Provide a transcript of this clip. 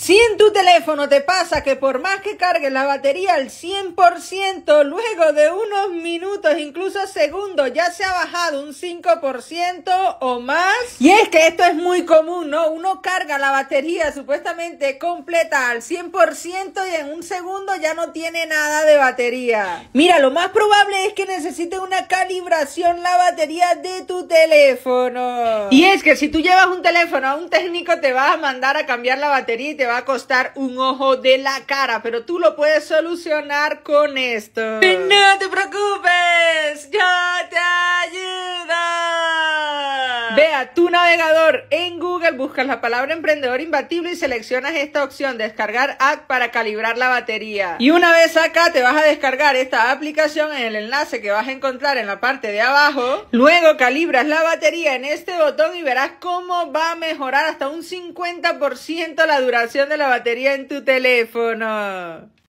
Si en tu teléfono te pasa que por más que cargues la batería al 100%, luego de unos minutos, incluso segundos, ya se ha bajado un 5% o más. Y es que esto es muy común, ¿no? Uno carga la batería supuestamente completa al 100% y en un segundo ya no tiene nada de batería. Mira, lo más probable es que necesite una calibración la batería de tu teléfono. Y es que si tú llevas un teléfono a un técnico te vas a mandar a cambiar la batería y te va a costar un ojo de la cara, pero tú lo puedes solucionar con esto. No te preocupes. Ve a tu navegador en Google buscas la palabra emprendedor imbatible y seleccionas esta opción, descargar app para calibrar la batería. Y una vez acá te vas a descargar esta aplicación en el enlace que vas a encontrar en la parte de abajo. Luego calibras la batería en este botón y verás cómo va a mejorar hasta un 50% la duración de la batería en tu teléfono.